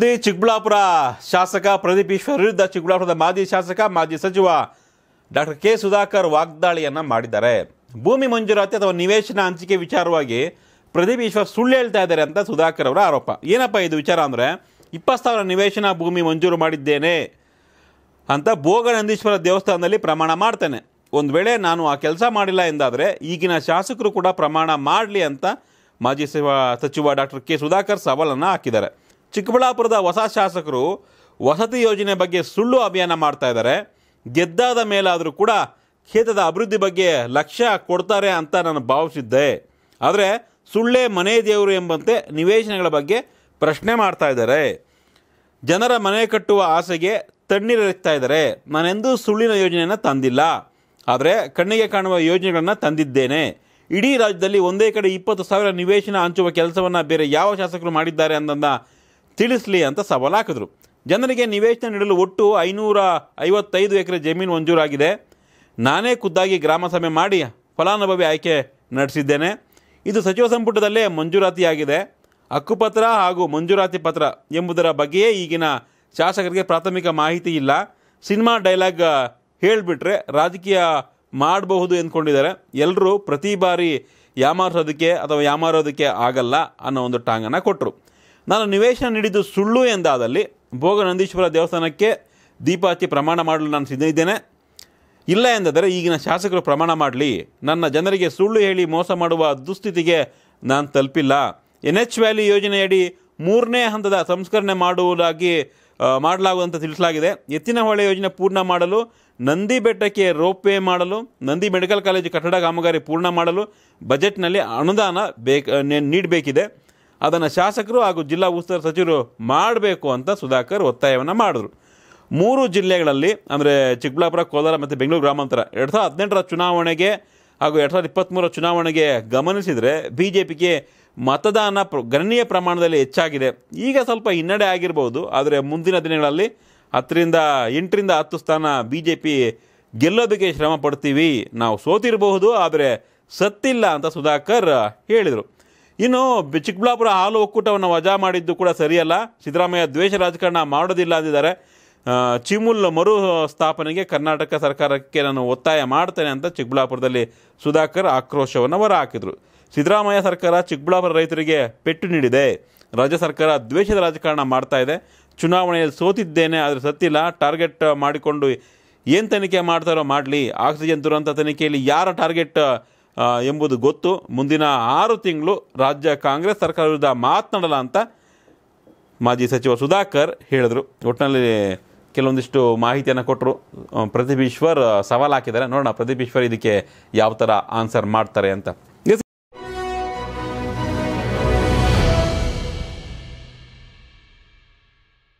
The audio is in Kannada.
ದಿ ಚಿಕ್ಕಬಳ್ಳಾಪುರ ಶಾಸಕ ಪ್ರದೀಪ್ ಈಶ್ವರ್ ವಿರುದ್ಧ ಚಿಕ್ಕಬಳ್ಳಾಪುರದ ಮಾಜಿ ಶಾಸಕ ಮಾಜಿ ಸಚಿವ ಡಾಕ್ಟರ್ ಕೆ ಸುಧಾಕರ್ ವಾಗ್ದಾಳಿಯನ್ನು ಮಾಡಿದ್ದಾರೆ ಭೂಮಿ ಮಂಜೂರಾತಿ ಅಥವಾ ನಿವೇಶನ ಹಂಚಿಕೆ ವಿಚಾರವಾಗಿ ಪ್ರದೀಪ್ ಈಶ್ವರ್ ಸುಳ್ಳು ಹೇಳ್ತಾ ಇದ್ದಾರೆ ಅಂತ ಸುಧಾಕರ್ ಅವರ ಆರೋಪ ಏನಪ್ಪ ಇದು ವಿಚಾರ ಅಂದರೆ ಇಪ್ಪತ್ತು ಸಾವಿರ ನಿವೇಶನ ಭೂಮಿ ಮಂಜೂರು ಮಾಡಿದ್ದೇನೆ ಅಂತ ಭೋಗನಂದೀಶ್ವರ ದೇವಸ್ಥಾನದಲ್ಲಿ ಪ್ರಮಾಣ ಮಾಡ್ತೇನೆ ಒಂದು ವೇಳೆ ನಾನು ಆ ಕೆಲಸ ಮಾಡಿಲ್ಲ ಎಂದಾದರೆ ಈಗಿನ ಶಾಸಕರು ಕೂಡ ಪ್ರಮಾಣ ಮಾಡಲಿ ಅಂತ ಮಾಜಿ ಸಚಿವ ಡಾಕ್ಟರ್ ಕೆ ಸುಧಾಕರ್ ಸವಾಲನ್ನು ಹಾಕಿದ್ದಾರೆ ಚಿಕ್ಕಬಳ್ಳಾಪುರದ ಹೊಸ ಶಾಸಕರು ವಸತಿ ಯೋಜನೆ ಬಗ್ಗೆ ಸುಳ್ಳು ಅಭಿಯಾನ ಮಾಡ್ತಾ ಇದ್ದಾರೆ ಗೆದ್ದಾದ ಮೇಲಾದರೂ ಕೂಡ ಕ್ಷೇತ್ರದ ಅಭಿವೃದ್ಧಿ ಬಗ್ಗೆ ಲಕ್ಷ್ಯ ಕೊಡ್ತಾರೆ ಅಂತ ನಾನು ಭಾವಿಸಿದ್ದೆ ಆದರೆ ಸುಳ್ಳೇ ಮನೆ ದೇವರು ಎಂಬಂತೆ ನಿವೇಶನಗಳ ಬಗ್ಗೆ ಪ್ರಶ್ನೆ ಮಾಡ್ತಾ ಇದ್ದಾರೆ ಜನರ ಮನೆ ಕಟ್ಟುವ ಆಸೆಗೆ ತಣ್ಣೀರೆರಗ್ತಾ ಇದ್ದಾರೆ ನಾನೆಂದೂ ಸುಳ್ಳಿನ ಯೋಜನೆಯನ್ನು ತಂದಿಲ್ಲ ಆದರೆ ಕಣ್ಣಿಗೆ ಕಾಣುವ ಯೋಜನೆಗಳನ್ನು ತಂದಿದ್ದೇನೆ ಇಡೀ ರಾಜ್ಯದಲ್ಲಿ ಒಂದೇ ಕಡೆ ಇಪ್ಪತ್ತು ಸಾವಿರ ನಿವೇಶನ ಹಂಚುವ ಕೆಲಸವನ್ನು ಬೇರೆ ಯಾವ ಶಾಸಕರು ಮಾಡಿದ್ದಾರೆ ಅನ್ನೋದನ್ನ ತಿಳಿಸಲಿ ಅಂತ ಸವಾಲಾಕಿದ್ರು ಜನರಿಗೆ ನಿವೇಶನ ನೀಡಲು ಒಟ್ಟು ಐನೂರ ಐವತ್ತೈದು ಎಕರೆ ಜಮೀನು ಮಂಜೂರಾಗಿದೆ ನಾನೇ ಖುದ್ದಾಗಿ ಗ್ರಾಮ ಸಭೆ ಮಾಡಿ ಫಲಾನುಭವಿ ಆಯ್ಕೆ ನಡೆಸಿದ್ದೇನೆ ಇದು ಸಚಿವ ಸಂಪುಟದಲ್ಲೇ ಮಂಜೂರಾತಿಯಾಗಿದೆ ಹಕ್ಕುಪತ್ರ ಹಾಗೂ ಮಂಜೂರಾತಿ ಪತ್ರ ಎಂಬುದರ ಬಗ್ಗೆಯೇ ಈಗಿನ ಶಾಸಕರಿಗೆ ಪ್ರಾಥಮಿಕ ಮಾಹಿತಿ ಇಲ್ಲ ಸಿನಿಮಾ ಡೈಲಾಗ್ ಹೇಳಿಬಿಟ್ರೆ ರಾಜಕೀಯ ಮಾಡಬಹುದು ಎಂದ್ಕೊಂಡಿದ್ದಾರೆ ಎಲ್ಲರೂ ಪ್ರತಿ ಬಾರಿ ಯಾಮಾರಿಸೋದಕ್ಕೆ ಅಥವಾ ಯಾಮಾರೋದಕ್ಕೆ ಆಗಲ್ಲ ಅನ್ನೋ ಒಂದು ಟಾಂಗನ್ನು ಕೊಟ್ಟರು ನಾನು ನಿವೇಶನ ನೀಡಿದ್ದು ಸುಳ್ಳು ಎಂದಾದಲ್ಲಿ ಭೋಗ ನಂದೀಶ್ವರ ದೇವಸ್ಥಾನಕ್ಕೆ ದೀಪ ಹಚ್ಚಿ ಪ್ರಮಾಣ ಮಾಡಲು ನಾನು ಸಿದ್ಧ ಇದ್ದೇನೆ ಇಲ್ಲ ಎಂದಾದರೆ ಈಗಿನ ಶಾಸಕರು ಪ್ರಮಾಣ ಮಾಡಲಿ ನನ್ನ ಜನರಿಗೆ ಸುಳ್ಳು ಹೇಳಿ ಮೋಸ ಮಾಡುವ ದುಸ್ಥಿತಿಗೆ ನಾನು ತಲುಪಿಲ್ಲ ಎನ್ ಎಚ್ ವ್ಯಾಲಿ ಯೋಜನೆಯಡಿ ಮೂರನೇ ಹಂತದ ಸಂಸ್ಕರಣೆ ಮಾಡುವುದಾಗಿ ಮಾಡಲಾಗುವಂತ ತಿಳಿಸಲಾಗಿದೆ ಎತ್ತಿನಹೊಳೆ ಯೋಜನೆ ಪೂರ್ಣ ಮಾಡಲು ನಂದಿ ಬೆಟ್ಟಕ್ಕೆ ರೋಪ್ ವೇ ಮಾಡಲು ನಂದಿ ಮೆಡಿಕಲ್ ಕಾಲೇಜು ಕಟ್ಟಡ ಕಾಮಗಾರಿ ಪೂರ್ಣ ಮಾಡಲು ಬಜೆಟ್ನಲ್ಲಿ ಅನುದಾನ ಬೇಕ ನೀಡಬೇಕಿದೆ ಅದನ್ನು ಶಾಸಕರು ಹಾಗೂ ಜಿಲ್ಲಾ ಉಸ್ತುವಾರಿ ಸಚಿವರು ಮಾಡಬೇಕು ಅಂತ ಸುಧಾಕರ್ ಒತ್ತಾಯವನ್ನು ಮಾಡಿದ್ರು ಮೂರು ಜಿಲ್ಲೆಗಳಲ್ಲಿ ಅಂದರೆ ಚಿಕ್ಕಬಳ್ಳಾಪುರ ಕೋಲಾರ ಮತ್ತು ಬೆಂಗಳೂರು ಗ್ರಾಮಾಂತರ ಎರಡು ಸಾವಿರದ ಹದಿನೆಂಟರ ಚುನಾವಣೆಗೆ ಹಾಗೂ ಎರಡು ಸಾವಿರದ ಇಪ್ಪತ್ತ್ಮೂರರ ಚುನಾವಣೆಗೆ ಗಮನಿಸಿದರೆ ಬಿ ಜೆ ಪಿಗೆ ಮತದಾನ ಪ್ರ ಗಣನೀಯ ಪ್ರಮಾಣದಲ್ಲಿ ಹೆಚ್ಚಾಗಿದೆ ಈಗ ಸ್ವಲ್ಪ ಹಿನ್ನಡೆ ಆಗಿರ್ಬೋದು ಆದರೆ ಮುಂದಿನ ದಿನಗಳಲ್ಲಿ ಹತ್ತರಿಂದ ಎಂಟರಿಂದ ಹತ್ತು ಸ್ಥಾನ ಬಿ ಜೆ ಪಿ ಗೆಲ್ಲೋದಕ್ಕೆ ಶ್ರಮ ಪಡ್ತೀವಿ ನಾವು ಸೋತಿರಬಹುದು ಆದರೆ ಸತ್ತಿಲ್ಲ ಅಂತ ಸುಧಾಕರ್ ಹೇಳಿದರು ಇನ್ನು ಚಿಕ್ಕಬಳ್ಳಾಪುರ ಹಾಲು ಒಕ್ಕೂಟವನ್ನು ವಜಾ ಮಾಡಿದ್ದು ಕೂಡ ಸರಿಯಲ್ಲ ಸಿದ್ದರಾಮಯ್ಯ ದ್ವೇಷ ರಾಜಕಾರಣ ಮಾಡೋದಿಲ್ಲ ಅಂದಿದ್ದಾರೆ ಚಿಮುಲ್ ಮರು ಸ್ಥಾಪನೆಗೆ ಕರ್ನಾಟಕ ಸರ್ಕಾರಕ್ಕೆ ನಾನು ಒತ್ತಾಯ ಮಾಡ್ತೇನೆ ಅಂತ ಚಿಕ್ಕಬಳ್ಳಾಪುರದಲ್ಲಿ ಸುಧಾಕರ್ ಆಕ್ರೋಶವನ್ನು ಹಾಕಿದರು ಸಿದ್ದರಾಮಯ್ಯ ಸರ್ಕಾರ ಚಿಕ್ಕಬಳ್ಳಾಪುರ ರೈತರಿಗೆ ಪೆಟ್ಟು ನೀಡಿದೆ ರಾಜ್ಯ ಸರ್ಕಾರ ದ್ವೇಷದ ರಾಜಕಾರಣ ಮಾಡ್ತಾ ಇದೆ ಚುನಾವಣೆಯಲ್ಲಿ ಸೋತಿದ್ದೇನೆ ಆದರೆ ಸತ್ತಿಲ್ಲ ಟಾರ್ಗೆಟ್ ಮಾಡಿಕೊಂಡು ಏನು ತನಿಖೆ ಮಾಡ್ತಾರೋ ಮಾಡಲಿ ಆಕ್ಸಿಜನ್ ದುರಂತ ತನಿಖೆಯಲ್ಲಿ ಯಾರ ಟಾರ್ಗೆಟ್ ಎಂಬುದು ಗೊತ್ತು ಮುಂದಿನ ಆರು ತಿಂಗಳು ರಾಜ್ಯ ಕಾಂಗ್ರೆಸ್ ಸರ್ಕಾರ ವಿರುದ್ಧ ಮಾತನಾಡಲ್ಲ ಅಂತ ಮಾಜಿ ಸಚಿವ ಸುಧಾಕರ್ ಹೇಳಿದರು ಒಟ್ಟಿನಲ್ಲಿ ಕೆಲವೊಂದಿಷ್ಟು ಮಾಹಿತಿಯನ್ನು ಕೊಟ್ಟರು ಪ್ರದೀಪ್ ಈಶ್ವರ್ ಸವಾಲು ಹಾಕಿದ್ದಾರೆ ನೋಡೋಣ ಪ್ರದೀಪ್ ಈಶ್ವರ್ ಇದಕ್ಕೆ ಯಾವ ಥರ ಆನ್ಸರ್ ಮಾಡ್ತಾರೆ ಅಂತ